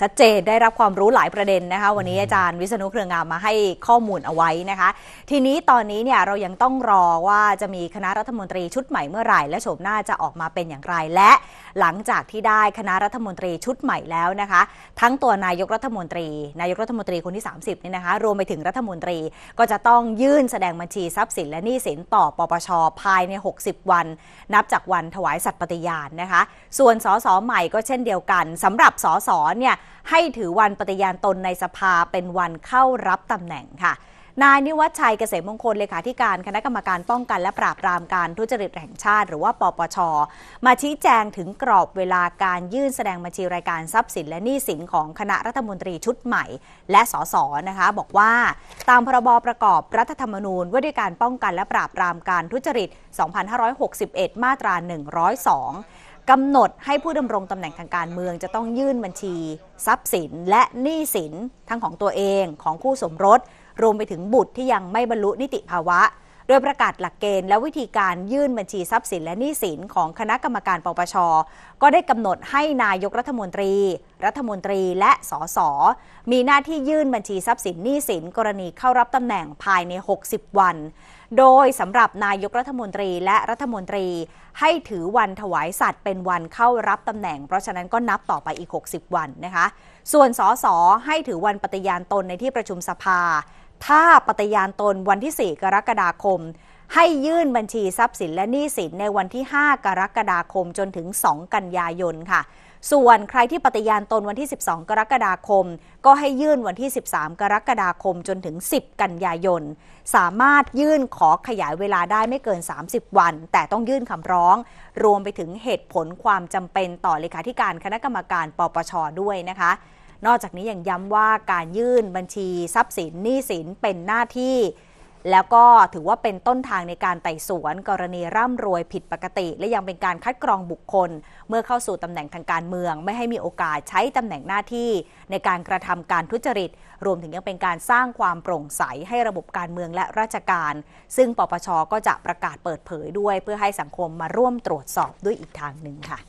ชัดเจนได้รับความรู้หลายประเด็นนะคะวันนี้อาจารย์วิษณุเครืองามมาให้ข้อมูลเอาไว้นะคะ ทีนี้ตอนนี้เนี่ยเรายังต้องรอว่าจะมีคณะรัฐมนตรีชุดใหม่เมื่อไหร่และโฉมหน้าจะออกมาเป็นอย่างไรและหลังจากที่ได้คณะรัฐมนตรีชุดใหม่แล้วนะคะ ทั้งตัวนายกรัฐมนตรี นายกรัฐมนตรีคนที่ 30 นี่นะคะ รวมไปถึงรัฐมนตรีก็จะต้องยื่นแสดงบัญชีทรัพย์สิน และหนี้สินต่อ ปปช ภายใน 60 วันนับจากวันถวายสัตย์ปฏิญาณนะคะ ส่วนสสใหม่ก็เช่นเดียวกัน สำหรับสสเนี่ยให้ถือวันปฏิญาณตนในสภาเป็นวันเข้ารับตำแหน่งค่ะนายนิวัฒชัยเกษมมงคล เลขาธิการคณะกรรมการป้องกันและปราบปรามการทุจริตแห่งชาติหรือว่าปปช มาชี้แจงถึงกรอบเวลาการยื่นแสดงบัญชีรายการทรัพย์สิน และหนี้สินของคณะรัฐมนตรีชุดใหม่ และสสนะคะบอกว่าตามพรบประกอบรัฐธรรมนูญว่าด้วยการป้องกันและปราบปรามการทุจริต2561มาตรา 102กำหนดให้ผู้ดำรงตำแหน่งทางการเมืองจะต้องยื่นบัญชี ทรัพย์สินและหนี้สินทั้งของตัวเองของคู่สมรสรวมไปถึงบุตรที่ยังไม่บรรลุนิติภาวะ โดยประกาศหลักเกณฑ์และวิธีการยื่นบัญชีทรัพย์สินและหนี้สินของคณะกรรมการปปช ก็ได้กำหนดให้นายกรัฐมนตรี รัฐมนตรีและสส มีหน้าที่ยื่นบัญชีทรัพย์สินหนี้สิน กรณีเข้ารับตำแหน่งภายใน 60 วัน โดยสำหรับนายกรัฐมนตรีและรัฐมนตรีให้ถือวันถวายสัตว์เป็นวันเข้ารับตำแหน่งเพราะฉะนั้นก็นับต่อไปอีก 60 วันนะคะ ส่วนสส ให้ถือวันปฏิญาณตนในที่ประชุมสภาถ้าปฏิญาณตนวันที่ 4 กรกฎาคม ให้ยื่นบัญชีทรัพย์สินและหนี้สินในวันที่ 5 กรกฎาคมจนถึง 2 กันยายนค่ะ ส่วนใครที่ปฏิญาณตนวันที่ 12 กรกฎาคม ก็ให้ยื่นวันที่ 13 กรกฎาคมจนถึง 10 กันยายน สามารถยื่นขอขยายเวลาได้ไม่เกิน 30 วัน แต่ต้องยื่นคำร้อง รวมไปถึงเหตุผลความจำเป็นต่อเลขาธิการคณะกรรมการปปชด้วยนะคะนอกจากนี้ยังย้ำว่าการยื่น บัญชี ทรัพย์สินหนี้สินเป็นหน้าที่ แล้วก็ถือว่าเป็นต้นทางในการไต่สวนกรณีร่ำรวยผิดปกติ และยังเป็นการคัดกรองบุคคล เมื่อเข้าสู่ตำแหน่งทางการเมือง ไม่ให้มีโอกาสใช้ตำแหน่งหน้าที่ ในการกระทำการทุจริต รวมถึงยังเป็นการสร้างความโปร่งใส ให้ระบบการเมืองและราชการ ซึ่งปปชก็จะประกาศเปิดเผยด้วย เพื่อให้สังคมมาร่วมตรวจสอบด้วยอีกทางหนึ่งค่ะ